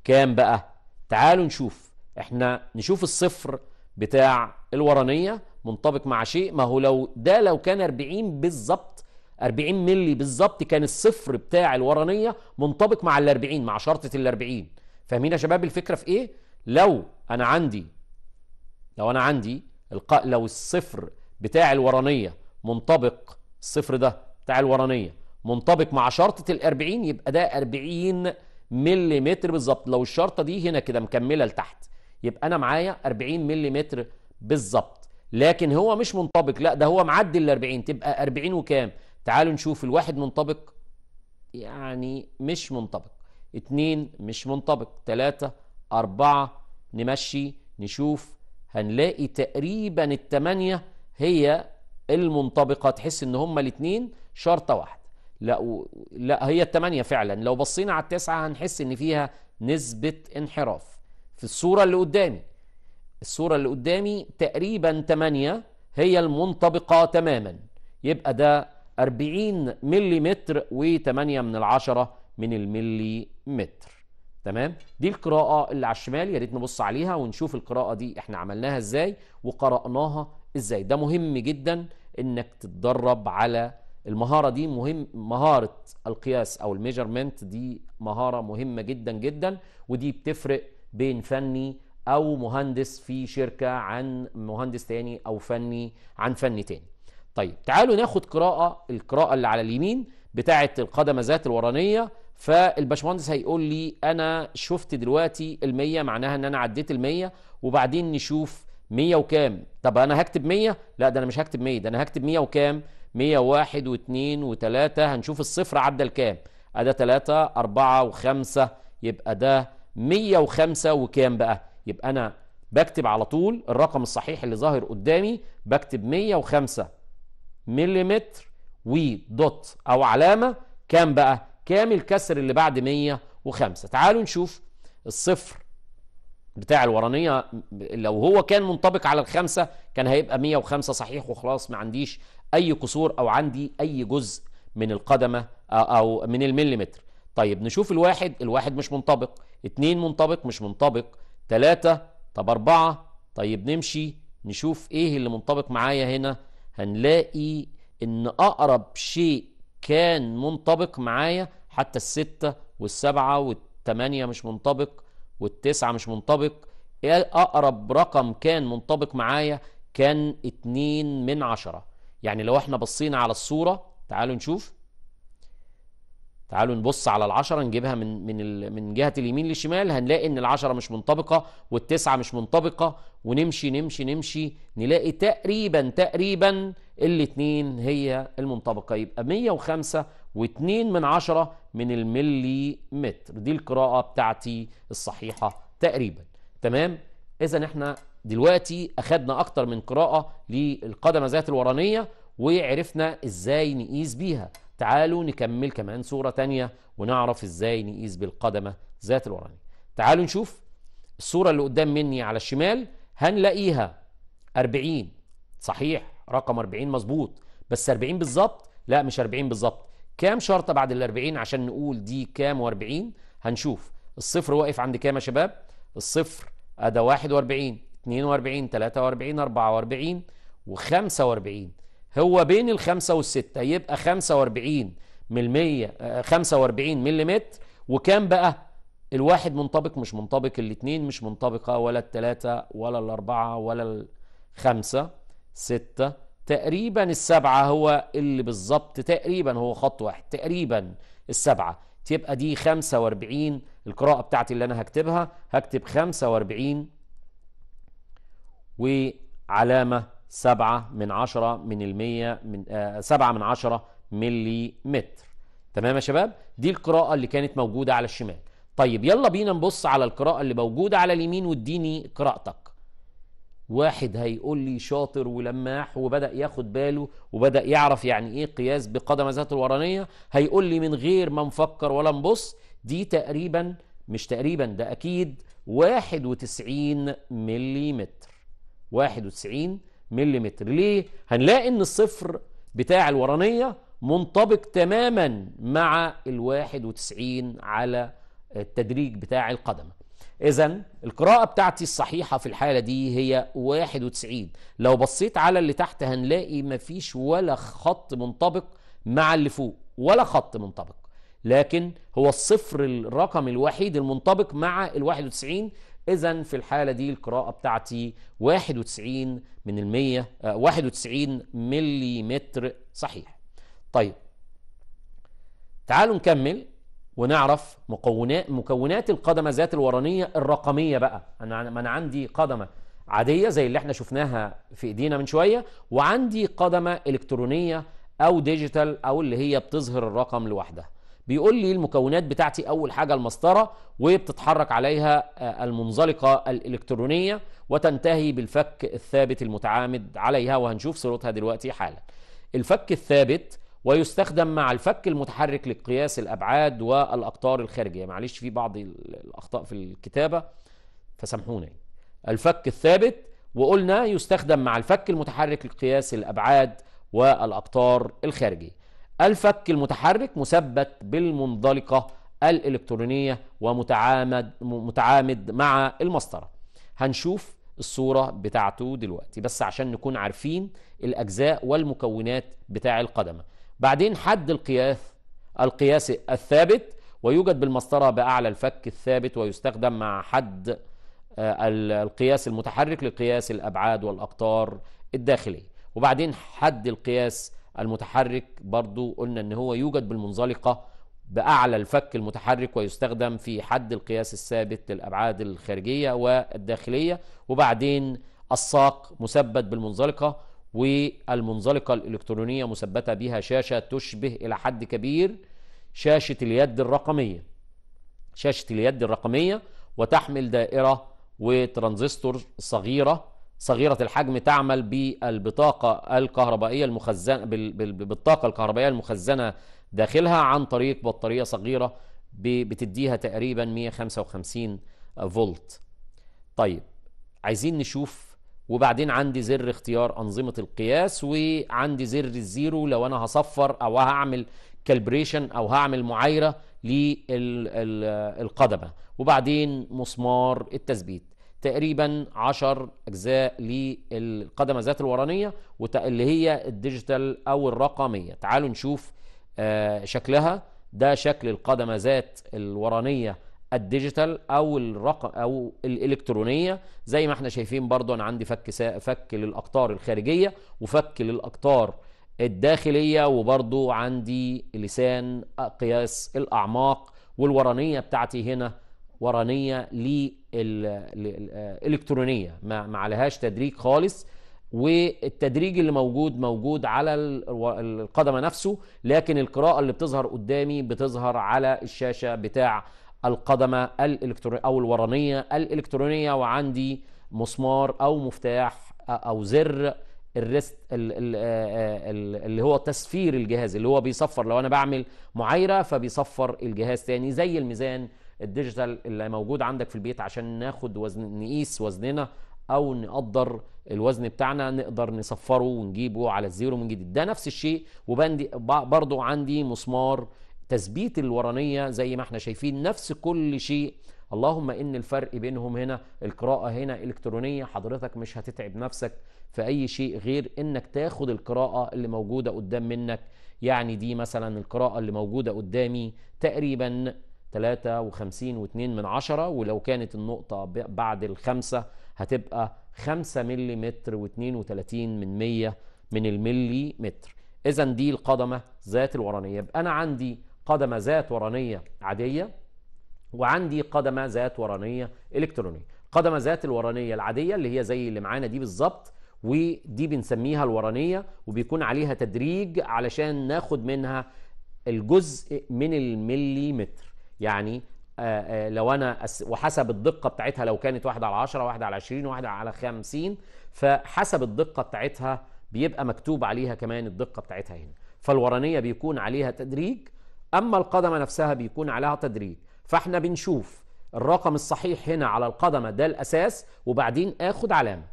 A: كام بقى تعالوا نشوف احنا نشوف الصفر بتاع الورانية منطبق مع شيء ما هو لو ده لو كان 40 بالظبط 40 مللي بالظبط كان الصفر بتاع الورانيه منطبق مع ال 40 مع شرطه ال 40 فاهمين يا شباب الفكره في ايه؟ لو انا عندي لو انا عندي الق... لو الصفر بتاع الورانيه منطبق الصفر ده بتاع الورانيه منطبق مع شرطه ال 40 يبقى ده 40 متر بالظبط لو الشرطه دي هنا كده مكمله لتحت يبقى انا معايا 40 متر بالظبط لكن هو مش منطبق لا ده هو معدي ال 40 تبقى 40 وكام؟ تعالوا نشوف الواحد منطبق يعني مش منطبق اتنين مش منطبق تلاتة أربعة نمشي نشوف هنلاقي تقريبا التمانية هي المنطبقة تحس ان هما الاتنين شرطة واحدة لا و... لا هي التمانية فعلا لو بصينا على التسعة هنحس ان فيها نسبة انحراف في الصورة اللي قدامي الصورة اللي قدامي تقريبا تمانية هي المنطبقة تماما يبقى ده 40 متر و8 من العشرة من الملي متر تمام دي القراءة اللي على الشمال يا ريت نبص عليها ونشوف القراءة دي احنا عملناها ازاي وقرأناها ازاي ده مهم جدا انك تتدرب على المهارة دي مهم مهارة القياس او الميجرمنت دي مهارة مهمة جدا جدا ودي بتفرق بين فني او مهندس في شركة عن مهندس تاني او فني عن فني تاني طيب تعالوا ناخد قراءة القراءة اللي على اليمين بتاعة ذات الورانية فالباشمهندس هيقول لي أنا شفت دلوقتي المية معناها إن أنا عديت المية وبعدين نشوف مية وكام طب أنا هكتب مية لا ده أنا مش هكتب مية ده أنا هكتب مية وكام مية واحد واثنين وثلاثة هنشوف الصفر عدى الكام أدا ثلاثة أربعة وخمسة يبقى ده مية وخمسة وكام بقى يبقى أنا بكتب على طول الرقم الصحيح اللي ظاهر قدامي بكتب مية وخمسة ملم ودوت او علامه كام بقى كام الكسر اللي بعد 105 تعالوا نشوف الصفر بتاع الورانيه لو هو كان منطبق على الخمسه كان هيبقى 105 صحيح وخلاص ما عنديش اي قصور او عندي اي جزء من القدمه او من المليمتر طيب نشوف الواحد الواحد مش منطبق اتنين منطبق مش منطبق تلاتة طب أربعة طيب نمشي نشوف ايه اللي منطبق معايا هنا هنلاقي ان اقرب شيء كان منطبق معايا حتى الستة والسبعة والتمانية مش منطبق والتسعة مش منطبق إيه اقرب رقم كان منطبق معايا كان اتنين من عشرة يعني لو احنا بصينا على الصورة تعالوا نشوف تعالوا نبص على العشرة نجيبها من من من جهة اليمين للشمال هنلاقي إن العشرة مش منطبقة والتسعة مش منطبقة ونمشي نمشي نمشي نلاقي تقريبا تقريبا الاتنين هي المنطبقة يبقى 105 و2 من عشرة من الملي متر دي القراءة بتاعتي الصحيحة تقريبا تمام إذا إحنا دلوقتي أخدنا أكتر من قراءة للقدمة ذات الورانية وعرفنا إزاي نقيس بيها تعالوا نكمل كمان صورة تانية ونعرف ازاي نقيس بالقدمة ذات الورانية تعالوا نشوف الصورة اللي قدام مني على الشمال هنلاقيها 40 صحيح رقم 40 مظبوط بس 40 بالظبط لا مش 40 بالظبط كام شرطة بعد ال 40 عشان نقول دي كام و40 هنشوف الصفر واقف عند كام يا شباب الصفر أدا 41 42 43 44 و45 هو بين ال 5 الخمسة 6 يبقى 45 من 100 45 ملم وكام بقى الواحد منطبق مش منطبق الاثنين مش منطبقة ولا الثلاثة ولا الأربعة ولا الخمسة ستة تقريبا السبعة هو اللي بالظبط تقريبا هو خط واحد تقريبا السبعة تبقى دي 45 القراءة بتاعتي اللي أنا هكتبها هكتب 45 وعلامة سبعة من عشرة من المية من آه سبعة من عشرة ملي متر تمام يا شباب دي القراءة اللي كانت موجودة على الشمال طيب يلا بينا نبص على القراءة اللي موجودة على اليمين واديني قراءتك واحد هيقول لي شاطر ولماح وبدأ ياخد باله وبدأ يعرف يعني ايه قياس بقدم ذات الورانية هيقول لي من غير ما نفكر ولا نبص دي تقريبا مش تقريبا ده اكيد 91 ملي متر 91 ملم ليه هنلاقي ان الصفر بتاع الورانية منطبق تماما مع الواحد وتسعين على التدريج بتاع القدم إذا القراءة بتاعتي الصحيحة في الحالة دي هي 91 لو بصيت على اللي تحت هنلاقي مفيش ولا خط منطبق مع اللي فوق ولا خط منطبق لكن هو الصفر الرقم الوحيد المنطبق مع ال 91 إذا في الحالة دي القراءة بتاعتي 91 من المية 91 آه، ملي صحيح طيب تعالوا نكمل ونعرف مكونات مكونات القدمه ذات الورانيه الرقميه بقى انا ما انا عندي قدمه عاديه زي اللي احنا شفناها في ايدينا من شويه وعندي قدمه الكترونيه او ديجيتال او اللي هي بتظهر الرقم لوحدها بيقول لي المكونات بتاعتي اول حاجه المسطره وبتتحرك عليها آه، المنزلقه الالكترونيه وتنتهي بالفك الثابت المتعامد عليها وهنشوف صورتها دلوقتي حالا الفك الثابت ويستخدم مع الفك المتحرك لقياس الابعاد والاقطار الخارجيه معلش في بعض الاخطاء في الكتابه فسامحوني الفك الثابت وقلنا يستخدم مع الفك المتحرك لقياس الابعاد والاقطار الخارجيه الفك المتحرك مثبت بالمنضلقة الإلكترونية ومتعامد متعامد مع المسطرة هنشوف الصورة بتاعته دلوقتي بس عشان نكون عارفين الأجزاء والمكونات بتاع القدمة بعدين حد القياس القياسي الثابت ويوجد بالمسطرة بأعلى الفك الثابت ويستخدم مع حد آه، القياس المتحرك لقياس الأبعاد والأقطار الداخلية وبعدين حد القياس المتحرك برضو قلنا ان هو يوجد بالمنزلقه باعلى الفك المتحرك ويستخدم في حد القياس الثابت للابعاد الخارجيه والداخليه وبعدين الساق مثبت بالمنزلقه والمنزلقه الالكترونيه مثبته بها شاشه تشبه الى حد كبير شاشه اليد الرقميه شاشه اليد الرقميه وتحمل دائره وترانزستور صغيره صغيرة الحجم تعمل بالبطاقة الكهربائية المخزنة بالطاقة الكهربائية المخزنة داخلها عن طريق بطارية صغيرة بتديها تقريبا 155 فولت طيب عايزين نشوف وبعدين عندي زر اختيار أنظمة القياس وعندي زر الزيرو لو أنا هصفر أو هعمل كالبريشن أو هعمل معايرة للقدمة وبعدين مسمار التثبيت تقريبا 10 اجزاء للقدمه ذات الورانيه اللي هي الديجيتال او الرقميه تعالوا نشوف آه، شكلها ده شكل القدمه ذات الورانيه الديجيتال او الرقم او الالكترونيه زي ما احنا شايفين برضو انا عندي فك فك للاقطار الخارجيه وفك للاقطار الداخليه وبرضو عندي لسان قياس الاعماق والورانيه بتاعتي هنا ورانيه للالكترونيه ما ما عليهاش تدريج خالص والتدريج اللي موجود موجود على القدم نفسه لكن القراءه اللي بتظهر قدامي بتظهر على الشاشه بتاع القدمه الالكترونيه او الورانيه الالكترونيه وعندي مسمار او مفتاح او زر الريست اللي هو تسفير الجهاز اللي هو بيصفر لو انا بعمل معايره فبيصفر الجهاز تاني زي الميزان الديجيتال اللي موجود عندك في البيت عشان ناخد وزن نقيس وزننا او نقدر الوزن بتاعنا نقدر نصفره ونجيبه على الزيرو من جديد ده نفس الشيء وبندي برضو عندي مسمار تثبيت الورانيه زي ما احنا شايفين نفس كل شيء اللهم ان الفرق بينهم هنا القراءه هنا الكترونيه حضرتك مش هتتعب نفسك في اي شيء غير انك تاخد القراءه اللي موجوده قدام منك يعني دي مثلا القراءه اللي موجوده قدامي تقريبا 53 و2 من عشرة ولو كانت النقطة بعد الخمسة هتبقى 5 ملم و32 من 100 من الملي متر إذا دي القدمة ذات الورانية يبقى أنا عندي قدمة ذات ورانية عادية وعندي قدمة ذات ورانية إلكترونية قدمة ذات الورانية العادية اللي هي زي اللي معانا دي بالظبط ودي بنسميها الورانية وبيكون عليها تدريج علشان ناخد منها الجزء من المليمتر يعني آه، آه، لو انا وحسب الدقه بتاعتها لو كانت واحد على 10 واحد على 20 واحد على 50 فحسب الدقه بتاعتها بيبقى مكتوب عليها كمان الدقه بتاعتها هنا فالورانيه بيكون عليها تدريج اما القدمه نفسها بيكون عليها تدريج فاحنا بنشوف الرقم الصحيح هنا على القدمه ده الاساس وبعدين اخد علامه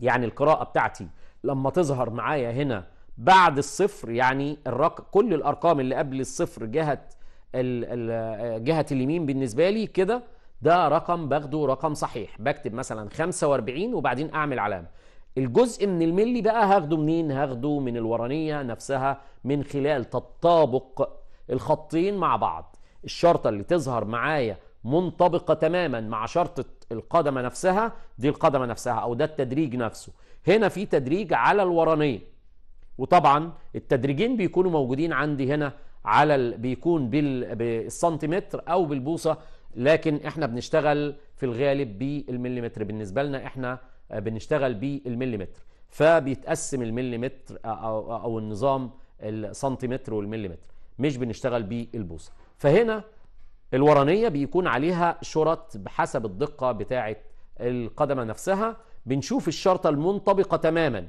A: يعني القراءه بتاعتي لما تظهر معايا هنا بعد الصفر يعني الرق... كل الارقام اللي قبل الصفر جهه جهه اليمين بالنسبه لي كده ده رقم باخده رقم صحيح بكتب مثلا 45 وبعدين اعمل علامه الجزء من الملي بقى هاخده منين هاخده من الورانيه نفسها من خلال تطابق الخطين مع بعض الشرطه اللي تظهر معايا منطبقه تماما مع شرطه القدمه نفسها دي القدمه نفسها او ده التدريج نفسه هنا في تدريج على الورانيه وطبعا التدريجين بيكونوا موجودين عندي هنا على ال... بيكون بال... بالسنتيمتر او بالبوصه لكن احنا بنشتغل في الغالب بالمليمتر بالنسبه لنا احنا آه، بنشتغل بالمليمتر فبيتقسم المليمتر آه، او آه، او النظام السنتيمتر والمليمتر مش بنشتغل بالبوصه فهنا الورانيه بيكون عليها شرط بحسب الدقه بتاعه القدمه نفسها بنشوف الشرطه المنطبقه تماما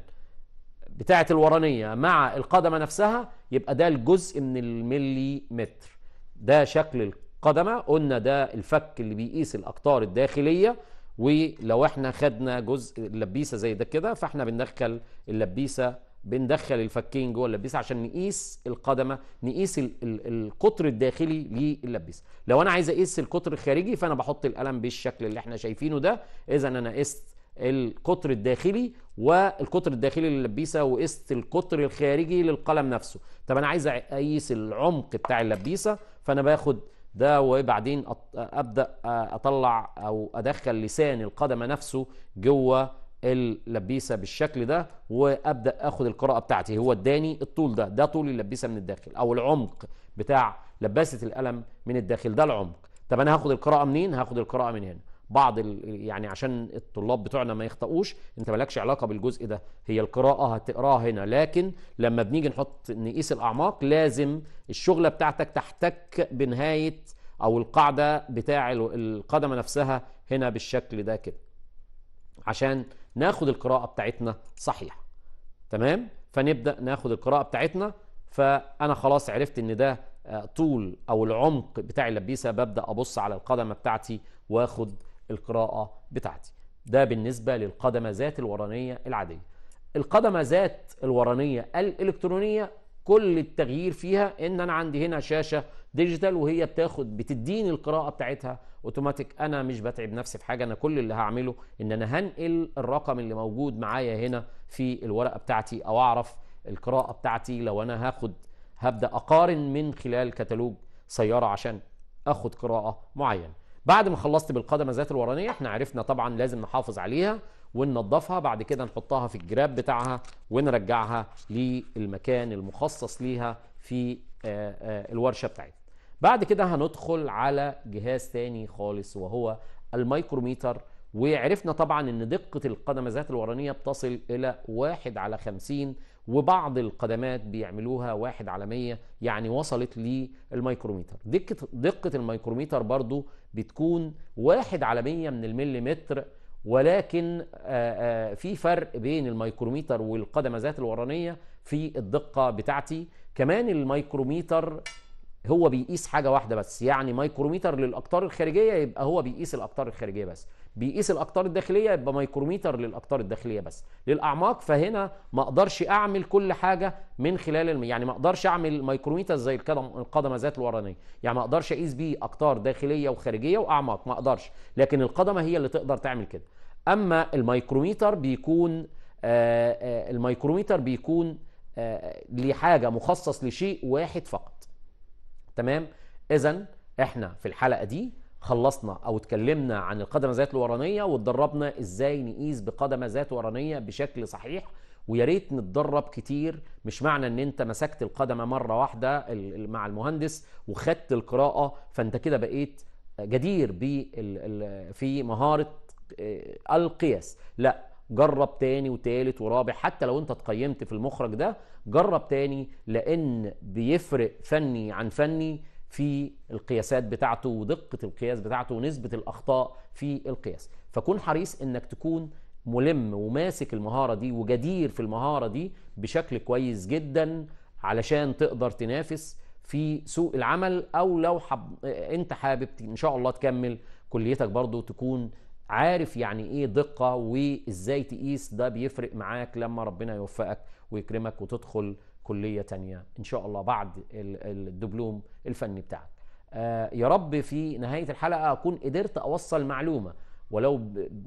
A: بتاعه الورانيه مع القدمه نفسها يبقى ده الجزء من الملي متر ده شكل القدمة قلنا ده الفك اللي بيقيس الأقطار الداخلية ولو احنا خدنا جزء اللبيسة زي ده كده فاحنا بندخل اللبيسة بندخل الفكين جوه اللبيسة عشان نقيس القدمة نقيس القطر الداخلي للبيسة لو انا عايز اقيس القطر الخارجي فانا بحط القلم بالشكل اللي احنا شايفينه ده اذا انا قست القطر الداخلي والقطر الداخلي للبيسه وقست القطر الخارجي للقلم نفسه طب انا عايز اقيس العمق بتاع اللبيسه فانا باخد ده وبعدين ابدا اطلع او ادخل لسان القدم نفسه جوه اللبيسه بالشكل ده وابدا اخد القراءه بتاعتي هو اداني الطول ده ده طول اللبيسه من الداخل او العمق بتاع لباسه القلم من الداخل ده العمق طب انا هاخد القراءه منين هاخد القراءه من هنا بعض يعني عشان الطلاب بتوعنا ما يخطئوش انت مالكش علاقه بالجزء ده هي القراءه هتقراها هنا لكن لما بنيجي نحط نقيس الاعماق لازم الشغله بتاعتك تحتك بنهايه او القاعده بتاع القدمه نفسها هنا بالشكل ده كده عشان ناخد القراءه بتاعتنا صحيحه تمام فنبدا ناخد القراءه بتاعتنا فانا خلاص عرفت ان ده آه، طول او العمق بتاع اللبيسه ببدا ابص على القدمه بتاعتي واخد القراءة بتاعتي ده بالنسبة ذات الورانية العادية ذات الورانية الإلكترونية كل التغيير فيها ان انا عندي هنا شاشه ديجيتال وهي بتاخد بتديني القراءه بتاعتها اوتوماتيك انا مش بتعب نفسي في حاجه انا كل اللي هعمله ان انا هنقل الرقم اللي موجود معايا هنا في الورقه بتاعتي او اعرف القراءه بتاعتي لو انا هاخد هبدا اقارن من خلال كتالوج سياره عشان اخد قراءه معينه بعد ما خلصت بالقدمه ذات الورانيه احنا عرفنا طبعا لازم نحافظ عليها وننظفها بعد كده نحطها في الجراب بتاعها ونرجعها للمكان المخصص ليها في آه، آه، الورشه بتاعتنا بعد كده هندخل على جهاز تاني خالص وهو الميكروميتر وعرفنا طبعا ان دقه القدمه ذات الورانيه بتصل الى واحد على 50 وبعض القدمات بيعملوها واحد على 100 يعني وصلت للميكروميتر دقة دقة الميكروميتر برضو بتكون واحد على 100 من المليمتر ولكن في فرق بين الميكروميتر والقدمة ذات الورانية في الدقة بتاعتي كمان الميكروميتر هو بيقيس حاجة واحدة بس يعني ميكروميتر للأقطار الخارجية يبقى هو بيقيس الأقطار الخارجية بس بيقيس الاقطار الداخليه يبقى مايكروميتر للاقطار الداخليه بس للاعماق فهنا ما اقدرش اعمل كل حاجه من خلال الم... يعني ما اقدرش اعمل مايكروميتر زي القدم القدمه ذات الورانيه يعني ما اقدرش اقيس بيه اقطار داخليه وخارجيه واعماق ما اقدرش لكن القدمه هي اللي تقدر تعمل كده اما الميكروميتر بيكون آآ الميكروميتر بيكون لحاجه مخصص لشيء واحد فقط تمام اذا احنا في الحلقه دي خلصنا او اتكلمنا عن القدم ذات الورانيه واتدربنا ازاي نقيس بقدمه ذات ورانيه بشكل صحيح ويا ريت نتدرب كتير مش معنى ان انت مسكت القدمه مره واحده مع المهندس وخدت القراءه فانت كده بقيت جدير ب في مهاره آه، القياس لا جرب تاني وتالت ورابع حتى لو انت اتقيمت في المخرج ده جرب تاني لان بيفرق فني عن فني في القياسات بتاعته ودقه القياس بتاعته ونسبه الاخطاء في القياس فكون حريص انك تكون ملم وماسك المهاره دي وجدير في المهاره دي بشكل كويس جدا علشان تقدر تنافس في سوق العمل او لو حب انت حابب ان شاء الله تكمل كليتك برضو تكون عارف يعني ايه دقه وازاي تقيس ده بيفرق معاك لما ربنا يوفقك ويكرمك وتدخل كليه تانية ان شاء الله بعد الدبلوم الفني بتاعك آه، يا رب في نهايه الحلقه اكون قدرت اوصل معلومه ولو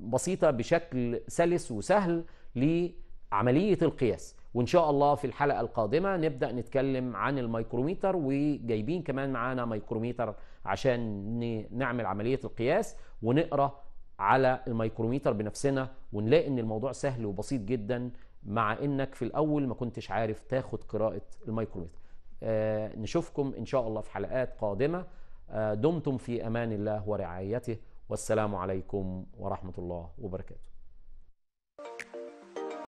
A: بسيطه بشكل سلس وسهل لعمليه القياس وان شاء الله في الحلقه القادمه نبدا نتكلم عن الميكروميتر وجايبين كمان معانا ميكروميتر عشان نعمل عمليه القياس ونقرا على الميكروميتر بنفسنا ونلاقي ان الموضوع سهل وبسيط جدا مع انك في الاول ما كنتش عارف تاخد قراءه المايكرومتر آه نشوفكم ان شاء الله في حلقات قادمه آه دمتم في امان الله ورعايته والسلام عليكم ورحمه الله وبركاته